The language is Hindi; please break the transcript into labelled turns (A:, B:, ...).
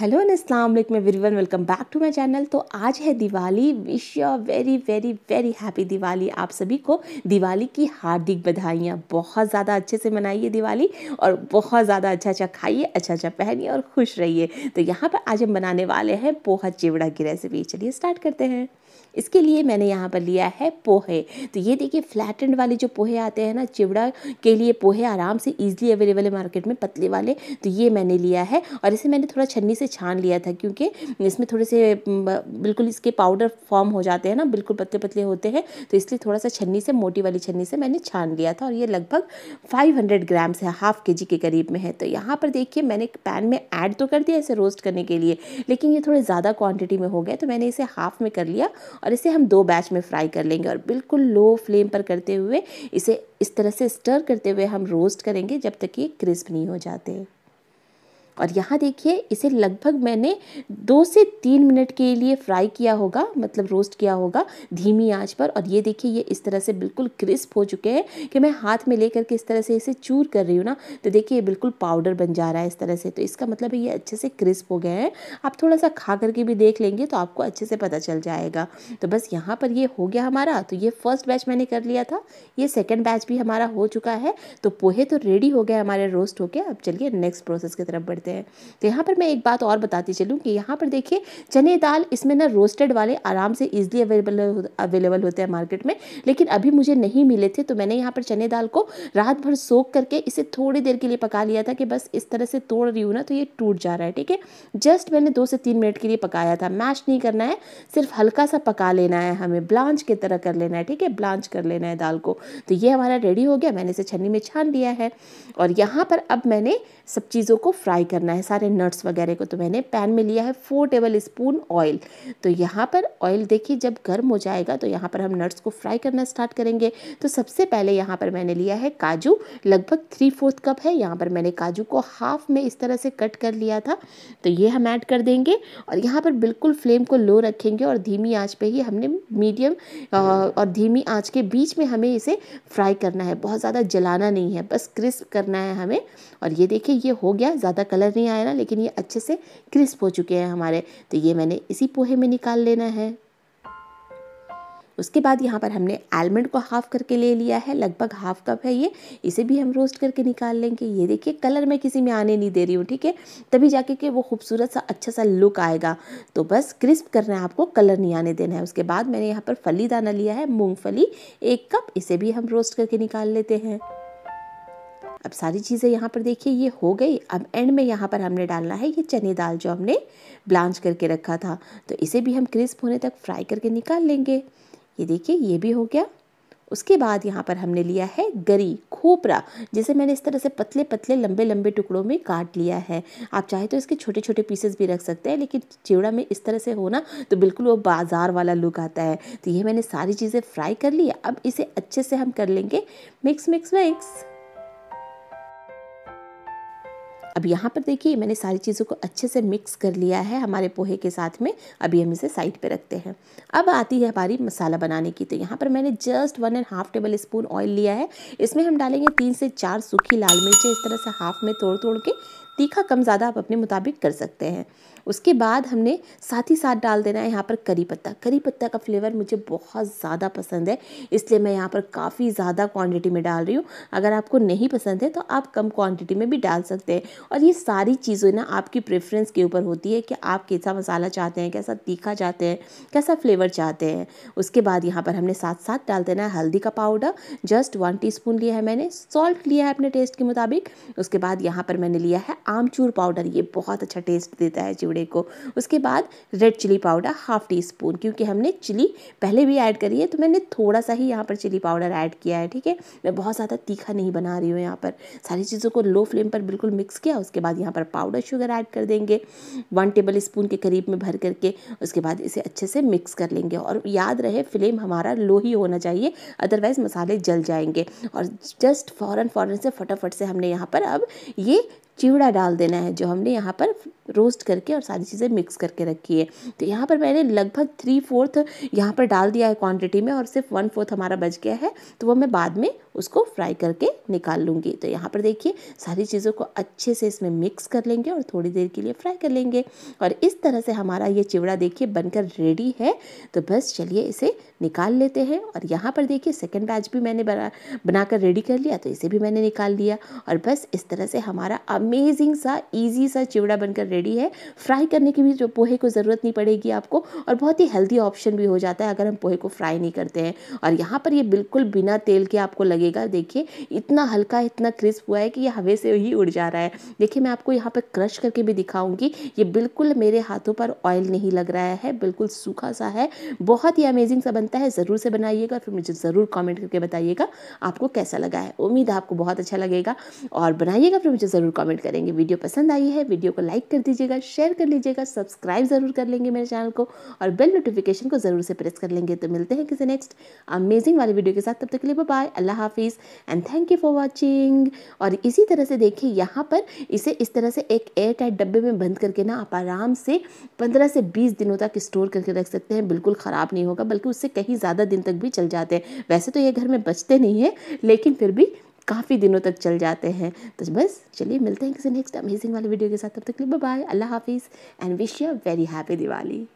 A: हेलो अस्सलाम वालेकुम everyone welcome back to my channel तो आज है Diwali wish you very very very happy Diwali आप सभी को दिवाली की हार्दिक बधाइयाँ बहुत ज़्यादा अच्छे से मनाइए दिवाली और बहुत ज़्यादा अच्छा अच्छा खाइए अच्छा अच्छा पहनिए और खुश रहिए तो यहाँ पर आज हम बनाने वाले हैं पोहा चिवड़ा की रेसिपी चलिए स्टार्ट करते हैं इसके लिए मैंने यहाँ पर लिया है पोहे तो ये देखिए फ्लैटेंड वाले जो पोहे आते हैं ना चिवड़ा के लिए पोहे आराम से ईजिली अवेलेबल है मार्केट में पतले वाले तो ये मैंने लिया है और इसे मैंने थोड़ा छन्नी से छान लिया था क्योंकि इसमें थोड़े से बिल्कुल इसके पाउडर फॉर्म हो जाते हैं ना बिल्कुल पतले पतले होते हैं तो इसलिए थोड़ा सा छन्नी से मोटी वाली छन्नी से मैंने छान लिया था और ये लगभग 500 ग्राम्स है हाफ के जी के करीब में है तो यहाँ पर देखिए मैंने पैन में ऐड तो कर दिया इसे रोस्ट करने के लिए लेकिन ये थोड़े ज़्यादा क्वान्टिटी में हो गया तो मैंने इसे हाफ में कर लिया और इसे हम दो बैच में फ्राई कर लेंगे और बिल्कुल लो फ्लेम पर करते हुए इसे इस तरह से स्टर करते हुए हम रोस्ट करेंगे जब तक ये क्रिस्प नहीं हो जाते और यहाँ देखिए इसे लगभग मैंने दो से तीन मिनट के लिए फ्राई किया होगा मतलब रोस्ट किया होगा धीमी आंच पर और ये देखिए ये इस तरह से बिल्कुल क्रिस्प हो चुके हैं कि मैं हाथ में लेकर के इस तरह से इसे चूर कर रही हूँ ना तो देखिए ये बिल्कुल पाउडर बन जा रहा है इस तरह से तो इसका मतलब ये अच्छे से क्रिस्प हो गए हैं आप थोड़ा सा खा करके भी देख लेंगे तो आपको अच्छे से पता चल जाएगा तो बस यहाँ पर ये हो गया हमारा तो ये फर्स्ट बैच मैंने कर लिया था ये सेकेंड बैच भी हमारा हो चुका है तो पोहे तो रेडी हो गए हमारे रोस्ट होके अब चलिए नेक्स्ट प्रोसेस की तरफ बढ़ते सकते हैं तो यहाँ पर मैं एक बात और बताती चलूँ कि यहाँ पर देखिए चने दाल इसमें ना रोस्टेड वाले आराम से ईजिली अवेलेबल अवेलेबल होते हैं मार्केट में लेकिन अभी मुझे नहीं मिले थे तो मैंने यहाँ पर चने दाल को रात भर सोख करके इसे थोड़ी देर के लिए पका लिया था कि बस इस तरह से तोड़ रही हूँ ना तो ये टूट जा रहा है ठीक है जस्ट मैंने दो से तीन मिनट के लिए पकाया था मैश नहीं करना है सिर्फ हल्का सा पका लेना है हमें ब्लांच की तरह कर लेना है ठीक है ब्लांच कर लेना है दाल को तो ये हमारा रेडी हो गया मैंने इसे छन्नी में छान लिया है और यहाँ पर अब मैंने सब चीज़ों को फ्राई कर करना है सारे नट्स वगैरह को तो मैंने पैन में लिया है फोर टेबल स्पून ऑयल तो यहाँ पर ऑयल देखिए जब गर्म हो जाएगा तो यहाँ पर हम नट्स को फ्राई करना स्टार्ट करेंगे तो सबसे पहले यहाँ पर मैंने लिया है काजू लगभग थ्री फोर्थ कप है यहाँ पर मैंने काजू को हाफ में इस तरह से कट कर लिया था तो ये हम ऐड कर देंगे और यहाँ पर बिल्कुल फ्लेम को लो रखेंगे और धीमी आँच पर ही हमने मीडियम और धीमी आँच के बीच में हमें इसे फ्राई करना है बहुत ज़्यादा जलाना नहीं है बस क्रिस्प करना है हमें और ये देखिए ये हो गया ज़्यादा कलर कलर नहीं आया ना लेकिन ये अच्छे से क्रिस्प हो चुके हैं हमारे तो ये मैंने इसी पोहे में निकाल लेना है उसके बाद यहाँ पर हमने आलमंड को हाफ़ करके ले लिया है लगभग हाफ कप है ये इसे भी हम रोस्ट करके निकाल लेंगे ये देखिए कलर मैं किसी में आने नहीं दे रही हूँ ठीक है तभी जाके के वो खूबसूरत सा अच्छा सा लुक आएगा तो बस क्रिस्प करना है आपको कलर नहीं आने देना है उसके बाद मैंने यहाँ पर फली दाना लिया है मूँगफली एक कप इसे भी हम रोस्ट करके निकाल लेते हैं अब सारी चीज़ें यहाँ पर देखिए ये हो गई अब एंड में यहाँ पर हमने डालना है ये चने दाल जो हमने ब्लांच करके रखा था तो इसे भी हम क्रिस्प होने तक फ्राई करके निकाल लेंगे ये देखिए ये भी हो गया उसके बाद यहाँ पर हमने लिया है गरी खोपरा जिसे मैंने इस तरह से पतले पतले लंबे लंबे टुकड़ों में काट लिया है आप चाहे तो इसके छोटे छोटे पीसेस भी रख सकते हैं लेकिन चिवड़ा में इस तरह से हो ना तो बिल्कुल वो बाजार वाला लुक आता है तो ये मैंने सारी चीज़ें फ्राई कर ली अब इसे अच्छे से हम कर लेंगे मिक्स मिक्स मिक्स अब यहाँ पर देखिए मैंने सारी चीज़ों को अच्छे से मिक्स कर लिया है हमारे पोहे के साथ में अभी हम इसे साइड पर रखते हैं अब आती है हमारी मसाला बनाने की तो यहाँ पर मैंने just one and half tablespoon oil लिया है इसमें हम डालेंगे तीन से चार सूखी लाल मिर्चें इस तरह से हाफ में तोड़ तोड़ के तीखा कम ज़्यादा आप अपने मुताबिक कर सकते हैं उसके बाद हमने साथ ही साथ डाल देना है यहाँ पर करी पत्ता करी पत्ता का फ्लेवर मुझे बहुत ज़्यादा पसंद है इसलिए मैं यहाँ पर काफ़ी ज़्यादा क्वांटिटी में डाल रही हूँ अगर आपको नहीं पसंद है तो आप कम क्वांटिटी में भी डाल सकते हैं और ये सारी चीज़ें ना आपकी प्रेफरेंस के ऊपर होती है कि आप कैसा मसाला चाहते हैं कैसा तीखा चाहते हैं कैसा फ्लेवर चाहते हैं उसके बाद यहाँ पर हमने साथ साथ डाल देना है हल्दी का पाउडर जस्ट वन टी लिया है मैंने सॉल्ट लिया है अपने टेस्ट के मुताबिक उसके बाद यहाँ पर मैंने लिया है आमचूर पाउडर ये बहुत अच्छा टेस्ट देता है चिवड़े को उसके बाद red chilli powder half teaspoon क्योंकि हमने चिली पहले भी ऐड करी है तो मैंने थोड़ा सा ही यहाँ पर चिली पाउडर ऐड किया है ठीक है मैं बहुत ज़्यादा तीखा नहीं बना रही हूँ यहाँ पर सारी चीज़ों को लो फ्लेम पर बिल्कुल मिक्स किया उसके बाद यहाँ पर पाउडर शुगर ऐड कर देंगे वन टेबल स्पून के करीब में भर करके उसके बाद इसे अच्छे से मिक्स कर लेंगे और याद रहे फ्लेम हमारा लो ही होना चाहिए अदरवाइज़ मसाले जल जाएंगे और जस्ट फ़ौरन फ़ौरन से फटाफट से हमने यहाँ पर अब ये चिवड़ा डाल देना है जो हमने यहाँ पर रोस्ट करके और सारी चीज़ें मिक्स करके रखी है तो यहाँ पर मैंने लगभग थ्री फोर्थ यहाँ पर डाल दिया है क्वांटिटी में और सिर्फ वन फोर्थ हमारा बच गया है तो वो मैं बाद में उसको फ्राई करके निकाल लूँगी तो यहाँ पर देखिए सारी चीज़ों को अच्छे से इसमें मिक्स कर लेंगे और थोड़ी देर के लिए फ्राई कर लेंगे और इस तरह से हमारा ये चिवड़ा देखिए बनकर रेडी है तो बस चलिए इसे निकाल लेते हैं और यहाँ पर देखिए सेकेंड बैच भी मैंने बना कर रेडी कर लिया तो इसे भी मैंने निकाल लिया और बस इस तरह से हमारा अमेजिंग सा ईजी सा चिवड़ा बनकर रेडी है फ्राई करने की भी जो पोहे को ज़रूरत नहीं पड़ेगी आपको और बहुत ही हेल्दी ऑप्शन भी हो जाता है अगर हम पोहे को फ्राई नहीं करते हैं और यहाँ पर ये बिल्कुल बिना तेल के आपको लगेगा देखिए इतना हल्का इतना क्रिस्प हुआ है कि ये हवे से ही उड़ जा रहा है देखिए मैं आपको यहाँ पर क्रश करके भी दिखाऊँगी ये बिल्कुल मेरे हाथों पर ऑयल नहीं लग रहा है बिल्कुल सूखा सा है बहुत ही अमेजिंग सा बनता है ज़रूर से बनाइएगा फिर मुझे ज़रूर कॉमेंट करके बताइएगा आपको कैसा लगा है उम्मीद है आपको बहुत अच्छा लगेगा और बनाइएगा फिर मुझे ज़रूर कमेंट करेंगे वीडियो पसंद आई है वीडियो को लाइक कर दीजिएगा शेयर कर लीजिएगा सब्सक्राइब ज़रूर कर लेंगे मेरे चैनल को और बेल नोटिफिकेशन को ज़रूर से प्रेस कर लेंगे तो मिलते हैं किसी नेक्स्ट अमेजिंग वाले वीडियो के साथ तब तक के लिए बाय अल्लाह हाफिज़ and thank you for watching और इसी तरह से देखिए यहाँ पर इसे इस तरह से एक एयर टाइट डब्बे में बंद करके ना आप आराम से पंद्रह से बीस दिनों तक स्टोर करके रख सकते हैं बिल्कुल ख़राब नहीं होगा बल्कि उससे कहीं ज़्यादा दिन तक भी चल जाते हैं वैसे तो ये घर में बचते नहीं है लेकिन फिर भी काफ़ी दिनों तक चल जाते हैं तो बस चलिए मिलते हैं किसी नेक्स्ट अमेजिंग वाली वीडियो के साथ तब तक लिए बाय अल्लाह हाफिज़ and wish you very happy Diwali